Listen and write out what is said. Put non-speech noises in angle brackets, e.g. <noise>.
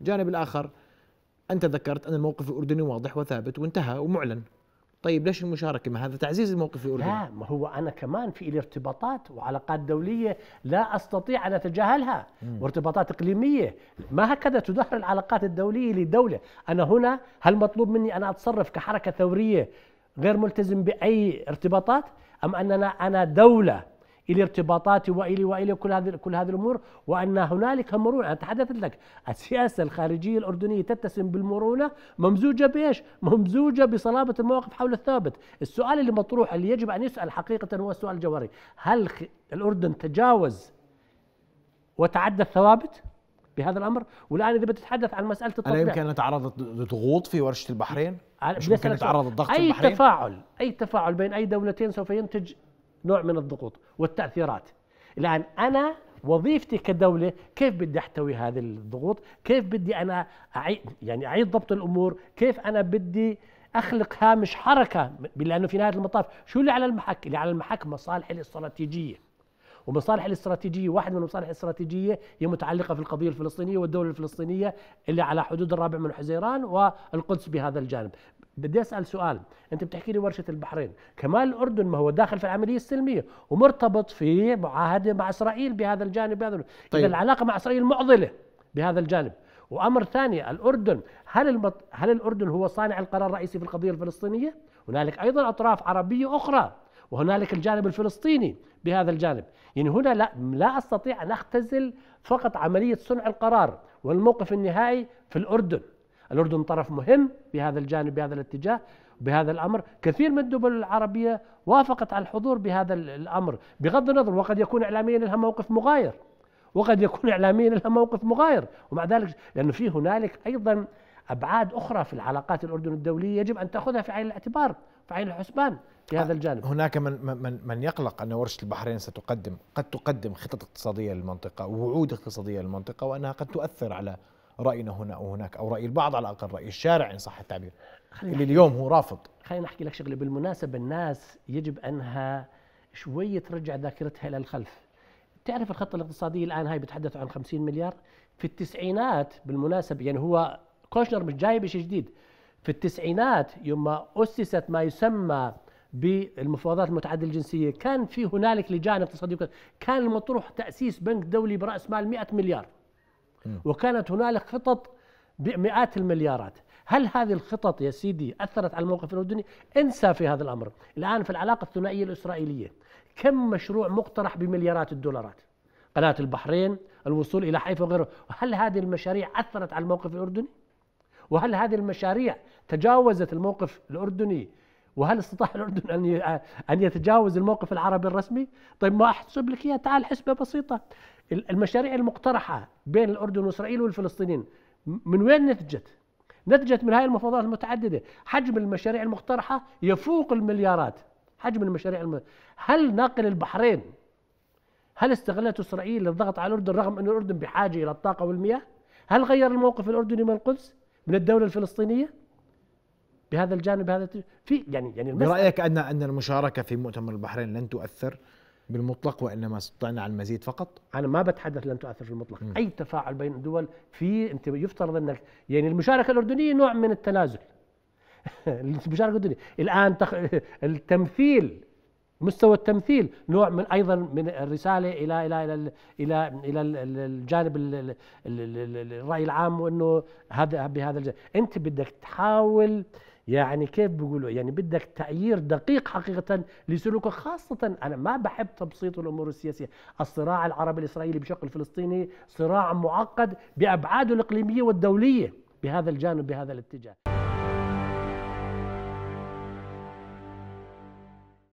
الجانب الآخر أنت ذكرت أن الموقف الأردني واضح وثابت وانتهى ومعلن طيب ليش المشاركة مع هذا تعزيز الموقف الأردني لا ما هو أنا كمان في لي ارتباطات وعلاقات دولية لا أستطيع أن أتجاهلها وارتباطات إقليمية ما هكذا تدهر العلاقات الدولية لدولة أنا هنا هل مطلوب مني أنا أتصرف كحركة ثورية غير ملتزم بأي ارتباطات أم أننا أنا دولة الى ارتباطات والى والى كل هذه كل هذه الامور وان هنالك مرونه تحدثت لك السياسه الخارجيه الاردنيه تتسم بالمرونه ممزوجه بايش؟ ممزوجه بصلابه المواقف حول الثابت، السؤال اللي مطروح اللي يجب ان يسال حقيقه هو السؤال الجوهري، هل الاردن تجاوز وتعدى الثوابت؟ بهذا الامر والان اذا بتتحدث عن مساله التطبيع الا يمكن ان تعرضت لضغوط في ورشه البحرين مش ممكن تعرضت ضغط اي البحرين؟ تفاعل اي تفاعل بين اي دولتين سوف ينتج نوع من الضغوط والتاثيرات الان انا وظيفتي كدوله كيف بدي احتوي هذه الضغوط كيف بدي انا اعيد يعني اعيد ضبط الامور كيف انا بدي اخلق هامش حركه لانه في نهايه المطاف شو اللي على المحك اللي على المحك مصالحي الاستراتيجيه ومصالح الاستراتيجية واحد من المصالح الاستراتيجية هي متعلقة في القضية الفلسطينية والدولة الفلسطينية اللي على حدود الرابع من حزيران والقدس بهذا الجانب بدي اسال سؤال انت بتحكي لي ورشه البحرين كمان الاردن ما هو داخل في العمليه السلميه ومرتبط في معاهده مع اسرائيل بهذا الجانب بهذا طيب. اذا العلاقه مع اسرائيل معضله بهذا الجانب وامر ثاني الاردن هل المط... هل الاردن هو صانع القرار الرئيسي في القضيه الفلسطينيه هنالك ايضا اطراف عربيه اخرى وهنالك الجانب الفلسطيني بهذا الجانب يعني هنا لا, لا استطيع ان اختزل فقط عمليه صنع القرار والموقف النهائي في الاردن الأردن طرف مهم بهذا الجانب بهذا الاتجاه بهذا الأمر كثير من الدول العربية وافقت على الحضور بهذا الأمر بغض النظر وقد يكون إعلاميا لها موقف مغاير وقد يكون <laughs> إعلاميا لها موقف مغاير ومع ذلك لأنه في هنالك أيضا أبعاد أخرى في العلاقات الأردن الدولية يجب أن تأخذها في عين الاعتبار في عين الحسبان في هذا الجانب هناك من من من يقلق ان ورشه البحرين ستقدم قد تقدم خطط اقتصاديه للمنطقه ووعود اقتصاديه للمنطقه وانها قد تؤثر على راينا هنا او هناك او راي البعض على الاقل راي الشارع ان صح التعبير اللي اليوم هو رافض خلينا احكي لك شغله بالمناسبه الناس يجب انها شويه ترجع ذاكرتها الى الخلف تعرف الخطه الاقتصاديه الان هاي بتحدثوا عن 50 مليار في التسعينات بالمناسبه يعني هو كوشنر مش جايب شيء جديد في التسعينات يوم ما اسست ما يسمى بالمفاوضات المتعدده الجنسيه كان في هنالك لجان اقتصاديه كان المطروح تاسيس بنك دولي براس مال 100 مليار وكانت هنالك خطط بمئات المليارات هل هذه الخطط يا سيدي اثرت على الموقف الاردني؟ انسى في هذا الامر، الان في العلاقه الثنائيه الاسرائيليه كم مشروع مقترح بمليارات الدولارات؟ قناه البحرين، الوصول الى حيفا وغيره، هل هذه المشاريع اثرت على الموقف الاردني؟ وهل هذه المشاريع تجاوزت الموقف الاردني؟ وهل استطاع الاردن ان ان يتجاوز الموقف العربي الرسمي؟ طيب ما احسب لك اياها تعال حسبه بسيطه، المشاريع المقترحه بين الاردن واسرائيل والفلسطينيين من وين نتجت؟ نتجت من هذه المفاوضات المتعدده، حجم المشاريع المقترحه يفوق المليارات، حجم المشاريع الم... هل ناقل البحرين هل استغلت اسرائيل للضغط على الاردن رغم ان الاردن بحاجه الى الطاقه والمياه؟ هل غير الموقف الاردني من القدس؟ من الدوله الفلسطينيه؟ بهذا الجانب هذا في يعني يعني برايك ان ان المشاركه في مؤتمر البحرين لن تؤثر بالمطلق وانما استطعنا على المزيد فقط؟ انا ما بتحدث لن تؤثر في المطلق، م. اي تفاعل بين الدول في انت يفترض انك يعني المشاركه الاردنيه نوع من التنازل <laughs> المشاركه الاردنيه الان تخ... <laughs> التمثيل مستوى التمثيل نوع من ايضا من الرساله الى الى الى الى الى, الجانب الراي العام وانه هذا بهذا الجانب. انت بدك تحاول يعني كيف بيقولوا يعني بدك تأيير دقيق حقيقة لسلوكه خاصة أنا ما بحب تبسيط الأمور السياسية الصراع العربي الإسرائيلي بشكل فلسطيني صراع معقد بأبعاده الإقليمية والدولية بهذا الجانب بهذا الاتجاه